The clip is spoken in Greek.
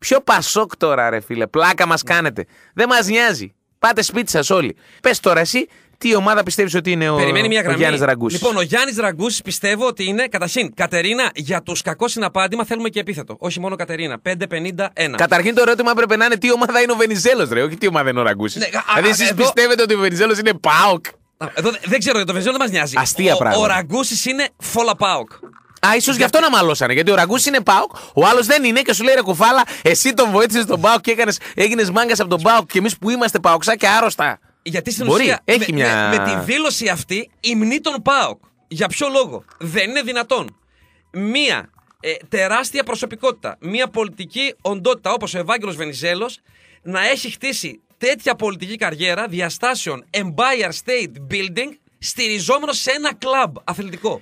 Ποιο Πασόκ τώρα, ρε φίλε. Πλάκα μας ναι. κάνετε. Δεν μας νοιάζει. Πάτε σπίτι σας όλοι. Πες τώρα εσύ, τι ομάδα πιστεύεις ότι είναι ο, μια ο Γιάννης Ραγκούσης. Λοιπόν, ο Γιάννης Ραγκούσης πιστεύω ότι είναι. Καταρχήν, Κατερίνα, για του κακό συναπάντημα θέλουμε και επίθετο. Όχι μόνο Κατερίνα. 5-51. Καταρχήν το ερώτημα πρέπει να είναι τι ομάδα είναι ο Βενιζέλος, ρε. Όχι τι ομάδα είναι ο Ραγκούσης. Ναι, δηλαδή, εσεί πιστεύετε ότι ο Βενιζέλος είναι Πάοκ. δεν ξέρω για το Βενιζέλο, δεν μας νοιάζει. Αστεία ο, Ο Ραγκούσης είναι Φόλα Πάοκ. Α, ίσως γι' αυτό να μαλώσανε. Γιατί ο Ραγκού είναι Πάοκ, ο άλλος δεν είναι και σου λέει ρε κουφάλα, εσύ τον βοήθησες τον Πάοκ και έγινες μάγκας από τον Πάοκ και εμείς που είμαστε και άρρωστα. Γιατί στην Μπορεί, ουσία έχει με, μια... με, τη δήλωση αυτή ημνή τον Πάοκ. Για ποιο λόγο. Δεν είναι δυνατόν. Μία ε, τεράστια προσωπικότητα, μία πολιτική οντότητα όπως ο Ευάγγελος Βενιζέλος να έχει χτίσει τέτοια πολιτική καριέρα διαστάσεων Empire State Building στηριζόμενο σε ένα κλαμπ αθλητικό.